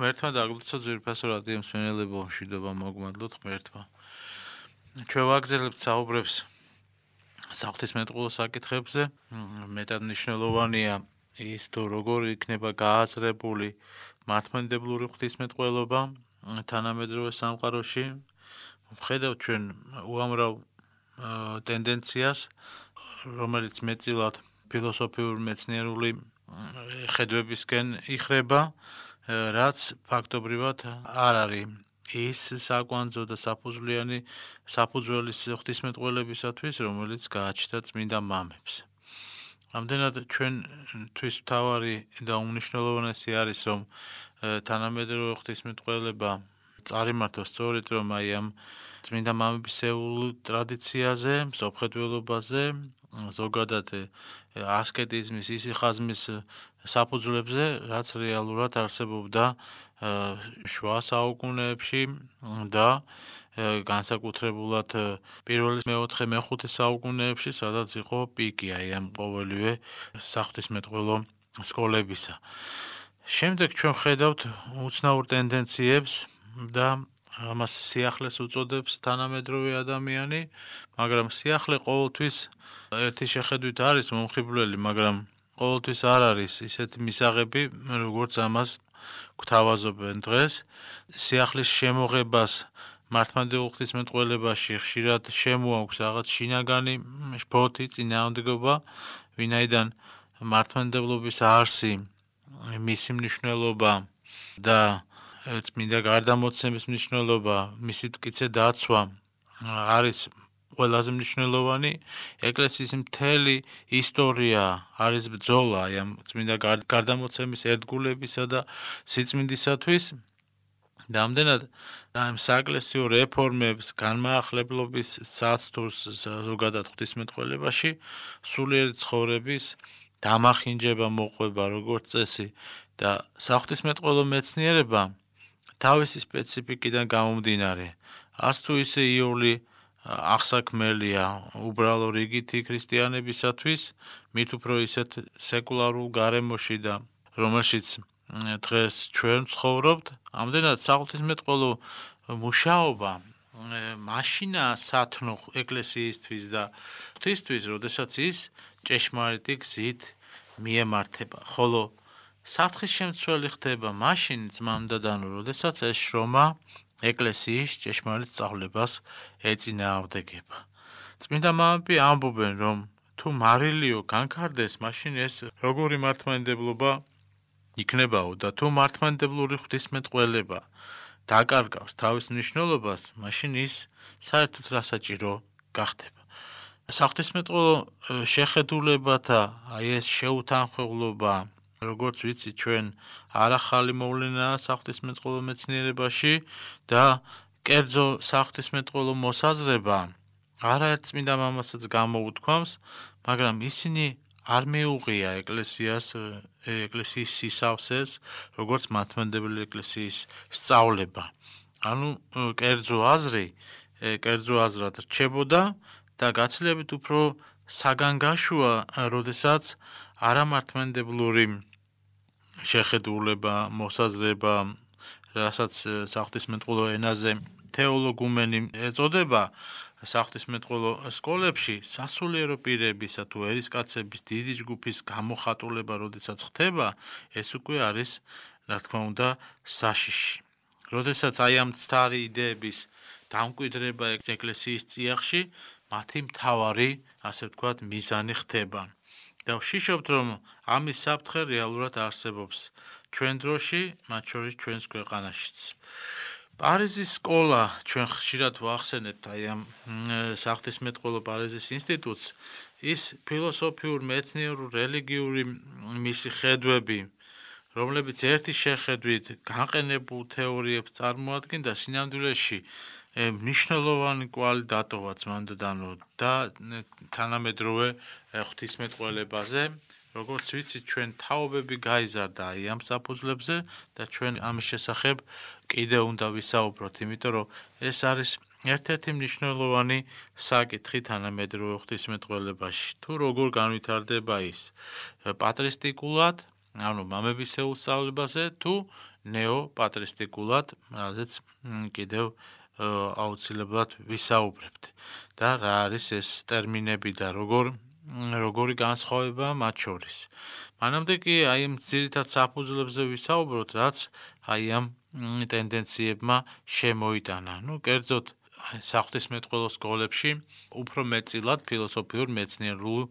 ღმერთმა დაგლოცო ძვირფასო რადიომსმენელებო, მშვიდობა მოგმადლოთ ღმერთმა. ჩვევაგზელებთ საუბრებს საღვთისმეტყველო საკითხებზე. მეტად მნიშვნელოვანია ის თუ როგორ იქნება გააზრებული მართმენდებლური ღვთისმეტყველობა თანამედროვე სამყაროში. ვხედავ ჩვენ უამრავ ტენდენციას, რომელიც მეტილად ფილოსოფიური მეცნიერული ხედვებისგან იხრება. რაც ფაქტობრივად არ არის ეს საკვანძო და საფუძვლიანი საფუძველის ღვთისმეტყველებისათვის, რომელიც გააჩნდა წმინდა მამებს. ამდენად ჩვენთვის მთავარი და უმნიშვნელოვანესი არის, რომ თანამედროვე ღვთისმეტყველება წარიმართო სწორედ რომ აი ამ წმინდა მამებისეულ ტრადიციაზე, სოფხეთველობაზე, ზოგადად ასკეტიზმის ისი ხაზმის საფუძვლებზე, რაც რეალურად არსებობდა შუა საუკუნეებში და განსაკუთრებულად პირველი მეოთხე მეხუთე საუკუნეებში, სადაც იყო პიკი აი ამ ყოველივე სახვთისმეტყველო სკოლებისა. შემდეგ ჩვენ ხედავთ უცნაურ ტენდენციებს და ამას სიახლეს უწოდებს თანამედროვე ადამიანი, მაგრამ სიახლე ყოველთვის ერთი შეხედვით არის მომხიბვლელი, მაგრამ ყოველთვის არ არის ისეთ მისაღები, როგორც ამას გვთავაზობენ დღეს. სიახლის შემოღებას მართმადიდებლის მეტყველებაში ხშირად შემოაქვს რაღაც შინაგანი ფოთი წინააღმდეგობა, ვინაიდან მართმადიდებლობის არსი, მისი მნიშვნელობა და წმინდა გარდამოცემის მნიშვნელობა, მისი ტკიცე დაცვა არის ყველაზე მნიშვნელოვანი. ეკლესიის მთელი ისტორია არის ბძოლა ამ წმინდა გარდამოცემის ერთგულებისა და სიწმინდისათვის. დამდენად ამ საეკლესიო რეფორმებს განმაახლებლობის საცდურს ზოგადად ღვთისმეტყველებაში სულიერ ცხოვრების დამახინჯება მოყვება როგორც წესი და საღვთისმეტყველო მეცნიერებამ თავისი სპეციფიკიდან გამომდინარე. არც თუ ისე იოლი ახსაკმელია უბრალო რიგითი ქრისტიანებისათვის, მით უფრო ისეთ სეკულარულ გარემოში და რომელშიც დღეს ჩვენ ცხოვრობთ, ამდენად საღვთისმეტყველო მუშაობა машина сатно ეკლესიისთვის და თვითთვის, როდესაც ის ჭეშმარიტი გზით მიემართება, ხოლო საფრთხის შემცველი ხდება მაშინ ძმამდადანო, როდესაც ეს შრომა ეკლესიის ჭეშმარიტ წავლებას ეწინააღმდეგება. წმინდა მამები ამბობენ, რომ თუ მარილიო განკარდეს, მაშინ ეს როგორი მართმანდებლობა იქნებაო და თუ მართმანდებლური ღვთისმეტყველება დაკარგავს თავის მნიშვნელობას, მაშინ ის საერთოდ რასაჭირო გახდება. საღვთისმეტყველო შეხედულებათა აი ეს შეუთანხმებლობა როგორც ვიცი ჩვენ არახალი მოვლენაა საფთესმეტყველო მეცნიერებაში და კერძო საფთესმეტყველო მოსაზრება არაერთ წმინდა მამასაც გამოუთქვამს მაგრამ ისინი არ მეუღია ეკლესიას ეკლესიის სისავსეს როგორც მათმანდებელი ეკლესიის სწავლება ანუ კერძო აზრი კერძო აზრად რჩებოდა და გაცილებით უფრო საგანგაშოა, როდესაც არამართმენდებლური შეხედულება, მოსაზრება, რასაც საქტისმეტყულო ენაზე თეოლოგუმენი ეწოდება, საქტისმეტყულო სკოლებში სასულიერო პირებისა თუ ერისკაცების დიდი ჯგუფის გამოხატულება, როდესაც ხდება, ეს უკვე არის, რა თქმა უნდა, საშიში. როდესაც აი ამ ცთარი იდეების დამკვიდრება ეკლესიის წიაღში, მათი მთავარი, ასე ვთქვათ, მიზანი ხდება. და ვშიშობთ, რომ ამის საფრთხე რეალურად არსებობს ჩვენ დროში, მათ შორის ჩვენს ქვეყანაშიც. პარიზის სკოლა ჩვენ ხშირად ვახსენებთ აი ამ საფრთხისმეტყველო პარიზის ინსტიტუტს, ის ფილოსოფიურ, მეცნიერულ, რელიგიურ მისი ხედვები რომლებიც ერთი შეხედვით განყენებულ თეორიებს წარმოადგენდა სინამდვილეში მნიშვნელოვანი კვალი დატოვა ძმანდანო და თანამედროვე ღვთისმეტყველებაზე როგორც ვიცით ჩვენ თაობები გაიზარდა აი ამ საფუძვლებზე და ჩვენ ამის შესახებ კიდე უნდა ვისაუბროთ იმიტომ რომ ეს არის ერთ-ერთი მნიშვნელოვანი საკითხი თანამედროვე ღვთისმეტყველებაში თუ როგორ განვითარდება ის პატრისტიკულად ანუ მამებისეულ სწავლებაზე თუ ნეო პატრისტიკულად რაზეც კიდევ აუცილებლად ვისაუბრებთ და რა არის ეს ტერმინები და როგორ როგორი განსხვავება მათ შორის. მანამდე კი აი ამ ძირითად საფუძვლებზე ვისაუბროთ, რაც აი ამ ტენდენციებმა შემოიტანა. ნუ კერძოდ სახვთის მეტყველო სკოლებში უფრო მეტილად ფილოსოფიურ მეცნიერულ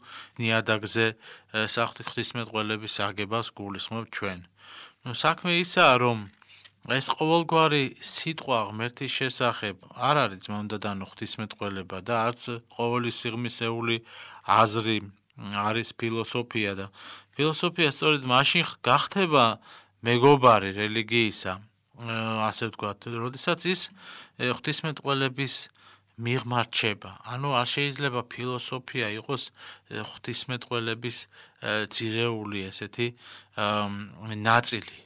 ნიადაგზე სახვთის მეტყველების აგებას გულისხმობ ჩვენ. ნუ საქმე ისაა რომ ეს ყოველგვარი სიტყვა ღმერთის შესახებ არ არის მონდადანო ღვთისმეტყველება და არც ყოველი სიღმისეული აზრი არის ფილოსოფია და ფილოსოფია სწორედ მაშინ გახდება მეგობარი რელიგიისა ასე ვთქვათ როდესაც ის ღვთისმეტყველების მიღმარჩება ანუ არ შეიძლება ფილოსოფია იყოს ღვთისმეტყველების ძირეული ესეთი ნაწილი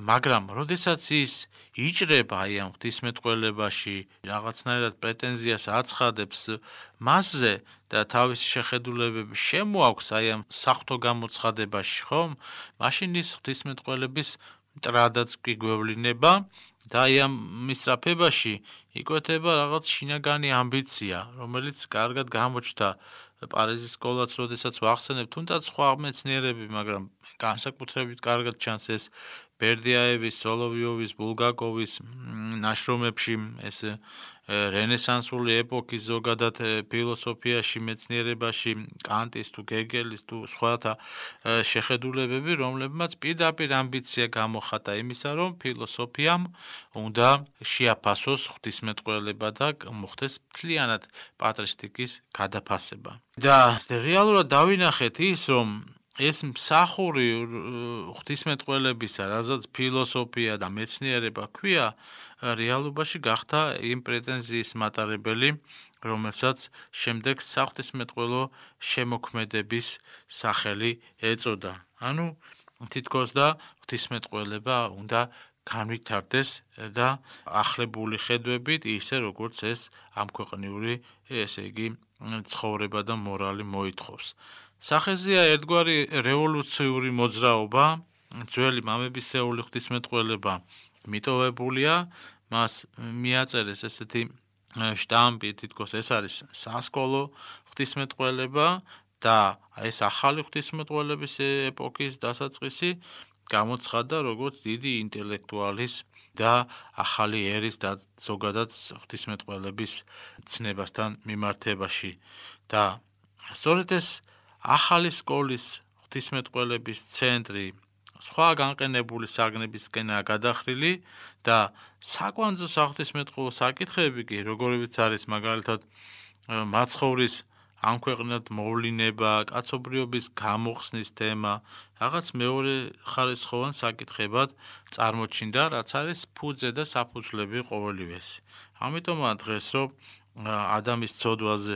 მაგრამ როდესაც ის იჭრება აი ამ ღვთისმეტყველებაში რაღაცნაირად პრეტენზიას აცხადებს მასზე და თავისი შეხედულებები შემოაქვს აი ამ საფრთხო გამოცხადებაში ხომ მაშინ ის ღვთისმეტყველების მტრადაც კი გვევლინება და აი ამ მისრაფებაში იკვეთება რაღაც შინაგანი ამბიცია რომელიც კარგად გამოჩნდა პარიზის სკოლაც როდესაც ვახსენებ თუნდაც სხვა მეცნიერები მაგრამ განსაკუთრებით კარგად ჩანს ეს ბერდიაევის, სოლოვიოვის, ბულგაკოვის ნაშრომებში ეს რენესანსული ეპოქის ზოგადად ფილოსოფიაში, მეცნიერებაში, კანტის თუ გეგელის თუ სხვათა შეხედულებები, რომლებმაც პირდაპირ ამბიცია გამოხატა იმისა, რომ ფილოსოფიამ უნდა შეაფასოს ღვთისმეტყველება და მოხდეს მთლიანად პატრისტიკის გადაფასება. და რეალურად დავინახეთ ის, რომ ეს მსახური ღვთისმეტყველებისა, რაზეც ფილოსოფია და მეცნიერება ქვია, რეალობაში გახდა იმ პრეტენზიის მატარებელი, რომელსაც შემდეგ საღვთისმეტყველო შემოქმედების სახელი ეწოდა. ანუ თითქოს და ღვთისმეტყველება უნდა განვითარდეს და ახლებული ხედვებით ისე როგორც ეს ამქვეყნიური ესე იგი ცხოვრება და მორალი მოითხოვს. სახეზია ერთგვარი რევოლუციური მოძრაობა, ძველი მამებისეული ღვთისმეტყველება მიტოვებულია, მას მიაწერეს ესეთი штамპი, თითქოს ეს არის სასკოლო ღვთისმეტყველება და ეს ახალი ღვთისმეტყველების ეპოქის დასაწყისი გამოცხადა როგორც დიდი ინტელექტუალის და ახალი ერის და ზოგადად ღვთისმეტყველების ცნებასთან მიმართებაში და სწორედ ეს ახალი სკოლის ღვთისმეტყველების ცენტრი სხვა განყენებული საგნებისკენა გადახრილი და საკვანძო საღვთისმეტყველო საკითხები კი როგორიც არის მაგალითად მაცხოვრის ამქვეყნად მოვლინება, კაცობრიობის გამოხსნის თემა, რაღაც მეორე ხარისხოვან საკითხებად წარმოჩინდა, რაც არის ფუძე და საფუძვლები ყოველივეს. ამიტომაა დღეს რომ ადამიანის ცოდვაზე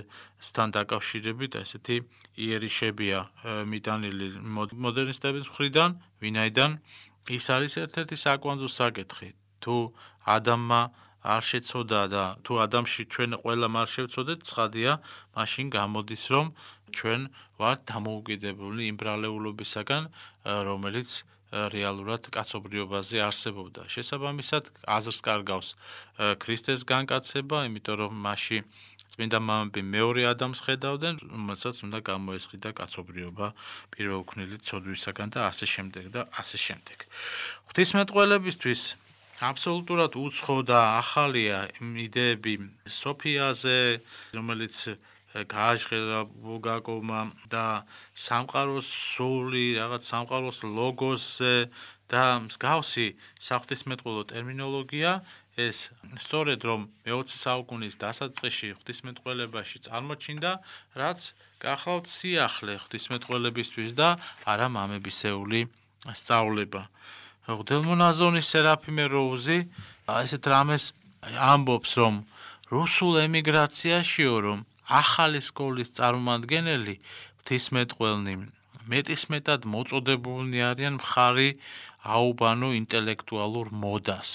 სთან დაკავშირებით ესეთი იერიშებია მიტანილი მოდერნისტების მხრიდან, ვინაიდან ის არის ერთ-ერთი საკვანძო საკითხი. თუ ადამა არ შეცოდა და თუ ადამში ჩვენ ყველა არ შევცოდეთ, ცხადია, მაშინ გამოდის რომ ჩვენ ვართ დამოუკიდებელი იმბრალეულობისაგან, რომელიც რეალურად კაცობრიობაზე არსებობდა. შესაბამისად, აზრს კარგავს ქრისტეს განკაცება, იმიტომ რომ მასში წმინდა მამები მეორე ადამიანს ხედავდნენ, რომელსაც უნდა გამოესხიდა კაცობრიობა პირველ ქნილით ცოდვისაგან და ასე შემდეგ და ასე შემდეგ. ღვთისმეტყველებისთვის აბსოლუტურად უცხო და ახალია იმ იდეები სოფიაზე, რომელიც გააჟღერა ბულგაკოვმა და სამყაროს სული, რაღაც სამყაროს ლოგოსზე და მსგავსი საფთესმეტყულო ტერმინოლოგია ეს სწორედ რომ მე-20 საუკუნის დასაწყისში ღვთისმეტყველებაში წარმოჩინდა, რაც გახლავთ სიახლე ღვთისმეტყველებისთვის და არა მამებისეული სწავლება. ღვთელმონაზონი სერაფიმე როუზი ესეთ რამეს ამბობს, რომ რუსულ ემიგრაციაშიო რომ ახალი სკოლის წარმომადგენელი ღვთისმეტყველნი მეტისმეტად მოწოდებულნი არიან მხარი აუბანო ინტელექტუალურ მოდას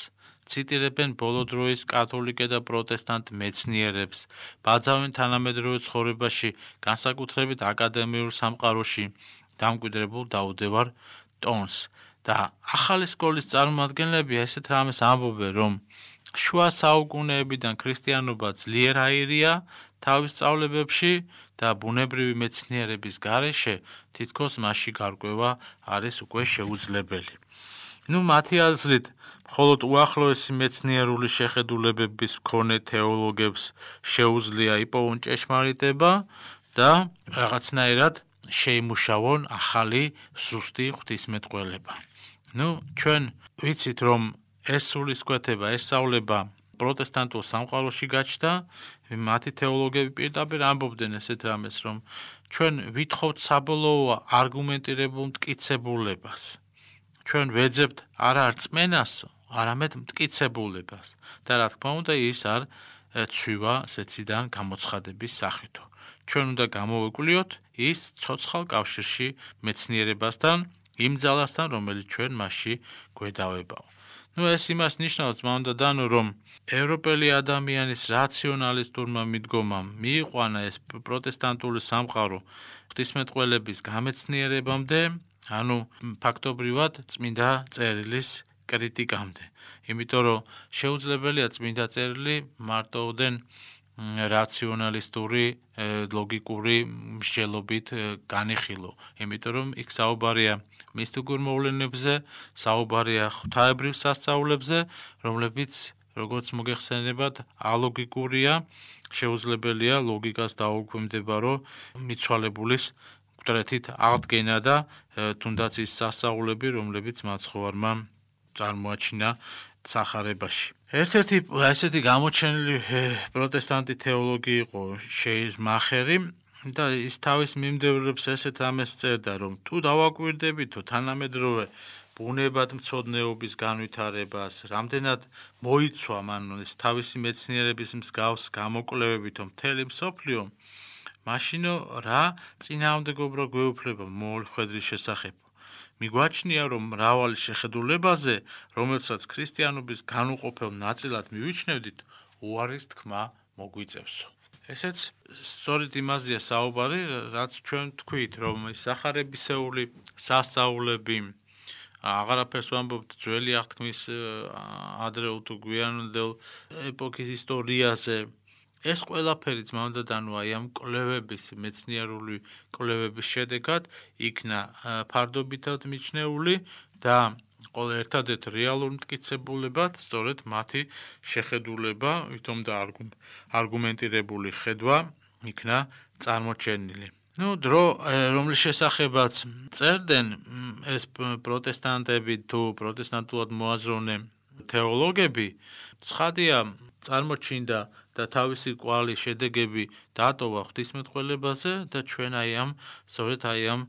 ციტირებენ ბოლო დროის კათოლიკე და პროტესტანტ მეცნიერებს ბაძავენ თანამედროვე ცხოვრებაში განსაკუთრებით აკადემიურ სამყაროში დამკვიდრებულ დაუდევარ ტონს და ახალი სკოლის წარმომადგენლები ესეთ რამეს ამბობენ რომ შუა საუკუნეებიდან ქრისტიანობა ძლიერ აირია თავის სწავლებებში და ბუნებრივი მეცნიერების გარეშე თითქოს მასში გარკვევა არის უკვე შეუძლებელი. ну მათი აზრით მხოლოდ უახლოესი მეცნიერული შეხედულებების მქონე თეოლოგებს შეუძლია იპოვონ ჭეშმარიტება და რაღაცნაირად შეიმუშავონ ახალი სუსტი ღვთისმეტყველება. ну ჩვენ ვიცით რომ ეს სულისკვეთება, ეს სწავლება პროტესტანტულ სამყაროში გაჩნდა, მათი თეოლოგები პირდაპირ ამბობდნენ ესეთ რამეს, რომ ჩვენ ვითხოვთ საბოლოო არგუმენტირებულ მტკიცებულებას. ჩვენ ვეძებთ არა რწმენას, არამედ მტკიცებულებას. და რა თქმა უნდა, ის არ ცვივა ასეციდან გამოცხადების სახითო. ჩვენ უნდა გამოვეკვლიოთ ის ცოცხალ კავშირში მეცნიერებასთან იმ ძალასთან, რომელიც ჩვენ მასში გვედავებავ. ნუ ეს იმას ნიშნავს, მაგრამ და დანო რომ ევროპელი ადამიანის რაციონალისტურმა მიდგომამ მიიყვანა ეს პროტესტანტული სამყარო ღვთისმეტყველების გამეცნიერებამდე, ანუ ფაქტობრივად წმინდა წერილის კრიტიკამდე. იმიტომ რომ შეუძლებელია წმინდა წერილი მარტოოდენ რაციონალისტური ლოგიკური მსჯელობით განიხილო, იმიტომ რომ იქ საუბარია მისტიკურ მოვლენებზე, საუბარია ღვთაებრივ სასწაულებზე, რომლებიც როგორც მოგეხსენებათ, ალოგიკურია, შეუძლებელია ლოგიკას დაუქვემდება, რომ მიცვალებულის ყველეთით აღდგენა და თუნდაც ის სასწაულები, რომლებიც მაცხოვარმა წარმოაჩინა сахарებაში. ერთ-ერთი ასეთი გამოჩენილი პროტესტანტი თეოლოგი იყო შეიზ მახერი, და ის თავის მიმდევრებს ესეთ ამეს წერდა რომ თუ დავაკვირდებითო თანამედროვე ბუნებად მცოდნეობის განვითარებას რამდენად მოიცვა მან ეს თავისი მეცნიერების მსგავს გამოკვლევებითო მთელი მსოფლიო მაშინო რა წინააღმდეგობრო გვეუფლება მოხვედრის შესახებ მიგვაჩნია რომ მრავალ შეხედულებაზე რომელსაც ქრისტიანობის განუყოფელ ნაწილად მივიჩნევთ უარის თქმა მოგვიწევსო ესეც სწორედ იმაზეა საუბარი, რაც ჩვენ თქვით, რომ სახარებისეული სასწაულები აღარაფერს ვამბობთ ძველი აღთქმის ადრეულ თუ გვიანდელ ეპოქის ისტორიაზე. ეს ყველაფერი ძმანდა დანო აი ამ კვლევების მეცნიერული კვლევების შედეგად იქნა ფარდობითად მიჩნეული და ყოველ ერთად ერთ რეალურ მткиცებულებად სწორედ მათი შეხედულება, ვითომ და არგუმენტირებული ხედვა იქნა წარმოჩენილი. ну дро რომელიც შესახებაც წერდნენ ეს პროტესტანტები თუ პროტესტანტულად მოაზროვნე თეოლოგები ცხადია წარმოჩინდა და თავისი კვალი შედეგები დატოვა ღვთისმეტყველებაზე და ჩვენ აი ამ სწორედ აი ამ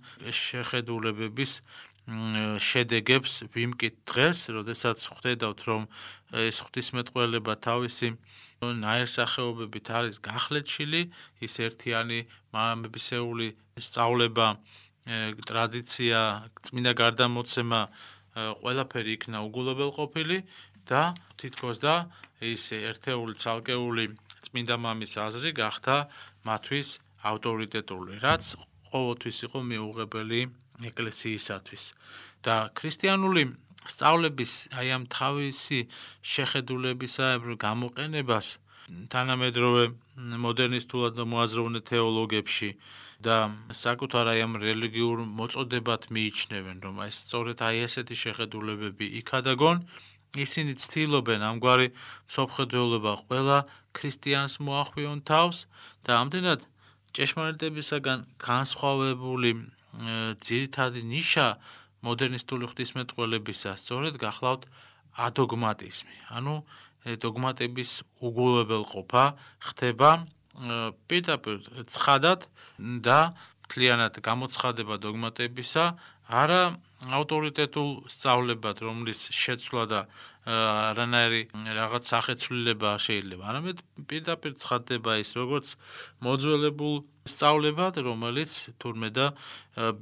შეხედულებების შედეგებს ვიმკით დღეს, როდესაც ხვდედავთ, რომ ეს ღვთისმეტყველება თავისი ნაირსახეობებით არის გახლეჩილი, ის ერთიანი მამებისეული სწავლება, ტრადიცია, წმინდა გარდამოცემა ყველაფერი იქნა უგულებელყოფილი და თითქოს და ის ერთეული ცალკეული წმინდა მამის აზრი გახდა მათვის ავტორიტეტული, რაც ყოველთვის იყო მიუღებელი ეკლესიისათვის და ქრისტიანული სწავლების აი ამ თავისი შეხედულებისა გამოყენებას თანამედროვე მოდერნისტულად მოაზროვნე თეოლოგებში და საკუთარ აი ამ რელიგიურ მოწოდებად მიიჩნევენ რომ აი სწორედ აი ესეთი შეხედულებები იქადაგონ ისინი ცდილობენ ამგვარი სოფხედველობა ყველა ქრისტიანს მოახვიონ თავს და ამდენად ჭეშმარიტებისაგან განსხვავებული ძირითადი ნიშა მოდერნისტული ღვთისმეტყველებისა სწორედ გახლავთ ადოგმატიზმი. ანუ დოგმატების უგულებელყოფა ხდება პირდაპირ ცხადად და მთლიანად გამოცხადება დოგმატებისა, არა ავტორიტეტულ სწავლებად, რომლის შეცვლა და რანაირი რაღაც სახეცვლილება შეიძლება. არამედ პირდაპირ ცხადდება ის, როგორც მოძველებულ სწავლებად, რომელიც თურმე და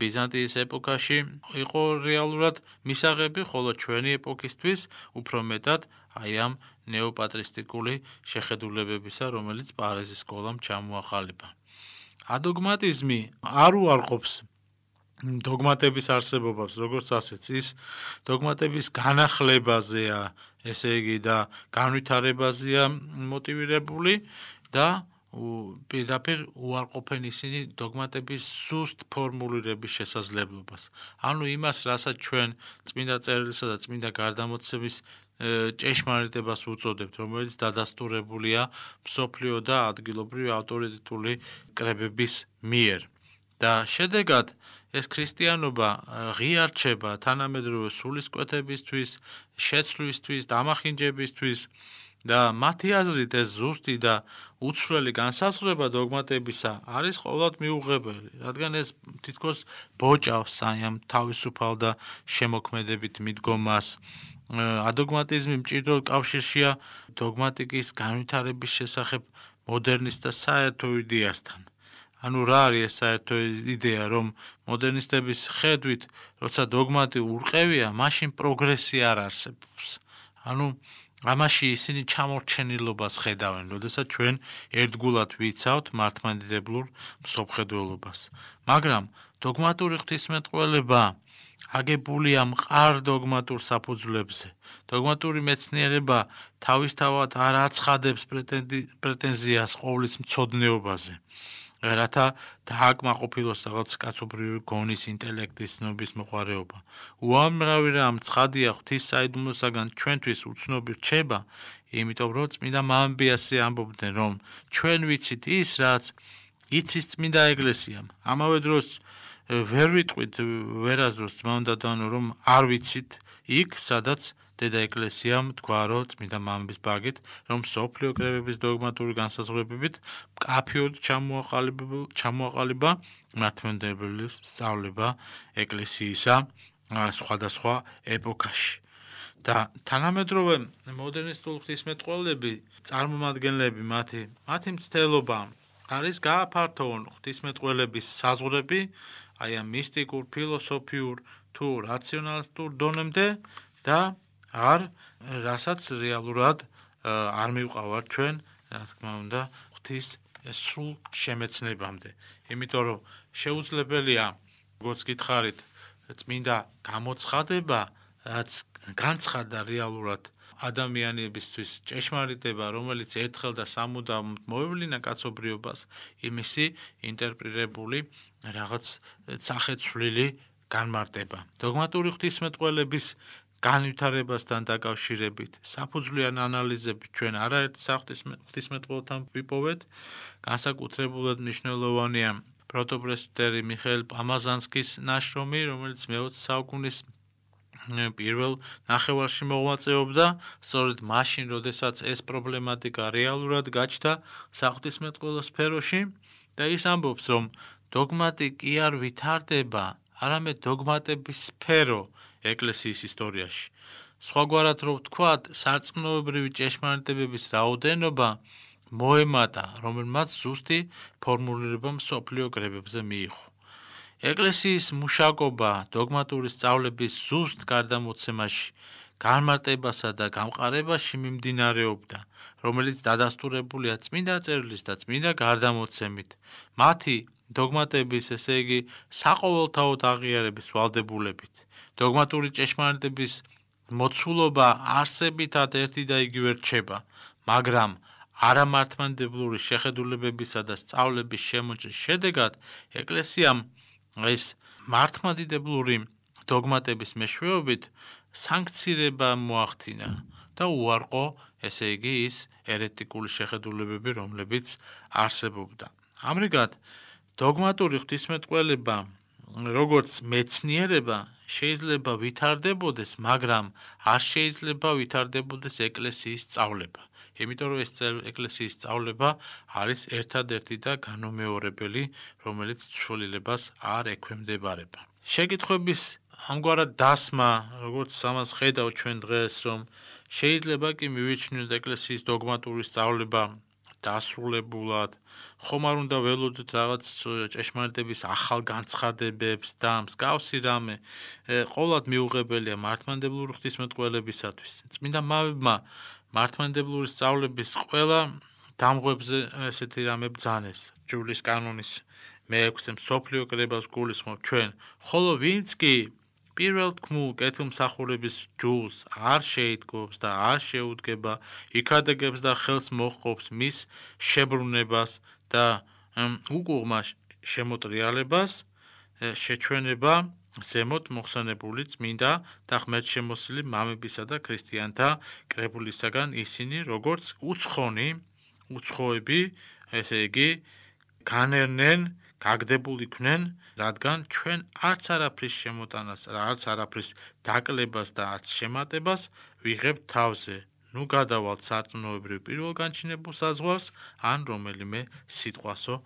ბიზანტიის ეპოქაში იყო რეალურად მისაღები, ხოლო ჩვენი ეპოქისთვის უფრო მეტად აი ამ ნეოპატრისტიკული შეხედულებებისა, რომელიც პარეზის სკოლამ ჩამოაყალიბა. ადოგმატიზმი არ უარყოფს დოგმატების არსებობას, როგორც ასეც ის დოგმატების განახლებაზეა, ესე იგი და განვითარებაზეა мотиვირებული და პირდაპირ უარყოფენ ისინი დოგმატების ზუსტ ფორმულირების შესაძლებლობას. ანუ იმას, რასაც ჩვენ წმინდა წერილსა და წმინდა გარდამოცების ჭეშმარიტებას უწოდებთ, რომელიც დადასტურებულია მსოფლიო და ადგილობრივი ავტორიტეტული კრებების მიერ. და შედეგად ეს ქრისტიანობა ღიარჩება თანამედროვე სულისკვეთებისთვის, შეცვლისთვის, დამახინჯებისთვის და მათი აზრით ეს ზუსტი და უცვლელი განსაზღვრება დოგმატებისა არის ყოველთ მიუღებელი, რადგან ეს თითქოს ბოჭავს აი ამ თავისუფალ და შემოქმედებით მიდგომას. ადოგმატიზმი მჭიდრო კავშირშია დოგმატიკის განვითარების შესახებ მოდერნისტთა საერთო იდეასთან. ანუ რა არის ეს საერთო იდეა, რომ მოდერნისტების ხედვით, როცა დოგმატი ურყევია, მაშინ პროგრესი არ არსებობს. ანუ ამაში ისინი ჩამორჩენილობას ხედავენ, როდესაც ჩვენ ერთგულად ვიცავთ მართმადიდებლურ მსოფლმხედველობას. მაგრამ დოგმატური ღვთისმეტყველება აგებულია მყარ დოგმატურ საფუძვლებზე. დოგმატური მეცნიერება თავისთავად არ აცხადებს პრეტენზიას ყოვლის მცოდნეობაზე. რათა დააკმაყოფილოს რაღაც კაცობრიური გონის ინტელექტის ნობის მოყარეობა. უამრავი რამ ცხადია ღვთის საიდუმლოსგან ჩვენთვის უცნობი რჩება, იმიტომ რომ წმინდა მამბიასე ამბობდნენ რომ ჩვენ ვიცით ის რაც იცის წმინდა ეგლესიამ. ამავე დროს ვერ ვიტყვით ვერაზროს ძმანდადანო რომ არ ვიცით იქ სადაც დედა ეკლესიამ თქვა რომ წმინდა მამების ბაგით რომ სოფლიო კრებების დოგმატური განსაზღვრებებით კაფიოდ ჩამოაყალიბა ჩამოაყალიბა მართმენდებლის სწავლება ეკლესიისა სხვადასხვა ეპოქაში და თანამედროვე მოდერნისტული ღვთისმეტყველები წარმომადგენლები მათი მათი მცდელობა არის გააფართოვონ ღვთისმეტყველების საზღვრები აი ამ მისტიკურ ფილოსოფიურ თუ რაციონალისტურ დონემდე და არ რასაც რეალურად არ მივყავართ ჩვენ რა თქმა უნდა ღვთის სრულ შემეცნებამდე. იმიტომ რომ შეუძლებელია როგორც გითხარით წმინდა გამოცხადება რაც განცხადა რეალურად ადამიანებისთვის ჭეშმარიტება რომელიც ერთხელ და სამუდამოდ მოევლინა კაცობრიობას იმისი ინტერპრეტირებული რაღაც სახეცვლილი განმარტება დოგმატური ღვთისმეტყველების განვითარებასთან დაკავშირებით საფუძვლიან ანალიზებს ჩვენ არაერთ საფრთხის მეტყოლთან ვიპოვეთ. განსაკუთრებულად მნიშვნელოვანია პროტოპრესტერი მიხეილ პამაზანსკის ნაშრომი, რომელიც მე-20 საუკუნის პირველ ნახევარში მოღვაწეობდა, სწორედ მაშინ, როდესაც ეს პრობლემატიკა რეალურად გაჩნდა საფრთხის მეტყოლო სფეროში და ის ამბობს, რომ დოგმატი კი არ ვითარდება, არამედ დოგმატების სფერო ეკლესიის ისტორიაში. სხვაგვარად რომ ვთქვათ, სარწმუნოებრივი ჭეშმარიტებების რაოდენობა მოემატა, რომელმაც ზუსტი ფორმულირება მსოფლიო კრებებზე მიიღო. ეკლესიის მუშაკობა დოგმატური სწავლების ზუსტ გარდამოცემაში გამარტებასა და გამყარებაში მიმდინარეობდა, რომელიც დადასტურებულია წმინდა წერილის და წმინდა გარდამოცემით. მათი დოგმატების, ესე იგი, საყოველთაოდ აღიარების ვალდებულებით. დოგმატური წეშმარიტების მოცულობა არსებითად ერთი და იგივე რჩება, მაგრამ არამართმანდებლური შეხედულებებისა და სწავლების შემოჭრის შედეგად ეკლესიამ ეს მართმადიდებლური დოგმატების მეშვეობით სანქცირება მოახდინა და უარყო ესე იგი ის ერეტიკული შეხედულებები, რომლებიც არსებობდა. ამრიგად დოგმატური ღვთისმეტყველება როგორც მეცნიერება შეიძლება ვითარდებოდეს, მაგრამ არ შეიძლება ვითარდებოდეს ეკლესიის სწავლება. იმიტომ რომ ეს ეკლესიის სწავლება არის ერთადერთი და განუმეორებელი, რომელიც ცვლილებას არ ეკვემდებარება. შეკითხების ამგვარად დასმა, როგორც ამას ხედავ ჩვენ დღეს, რომ შეიძლება კი მივიჩნიოთ ეკლესიის დოგმატური სწავლება დასრულებულად ხომ არ უნდა ველოდოთ რაღაც ჭეშმარიტების ახალ განცხადებებს და მსგავსი რამე ყოველად მიუღებელია მართმანდებლური ღვთისმეტყველებისათვის წმინდა მამებმა მართმანდებლური სწავლების ყველა დამღებზე ესეთი რამე ბძანეს ჯულის კანონის მე-6 სოფლიო კრებას გულისხმობ ჩვენ ხოლო ვინც კი პირველ თქმულ კეთილმსახურების ჯულს არ შეიძლება და არ შეუდგება იქადაგებს და ხელს მოჰყობს მის შებრუნებას და უგუღმა შემოტრიალებას შეჩვენება ზემოთ მოხსენებული წმინდა და ღმერთ შემოსილი მამებისა და ქრისტიანთა კრებულისაგან ისინი როგორც უცხონი უცხოები ესე იგი განერნენ გაგდებული ქნენ, რადგან ჩვენ არც არაფრის შემოტანას, არც არაფრის დაკლებას და არც შემატებას ვიღებთ თავზე. ნუ გადავალთ საწნოებრივ პირველგანჩინებულ საზღვარს, ან რომელიმე სიტყვასო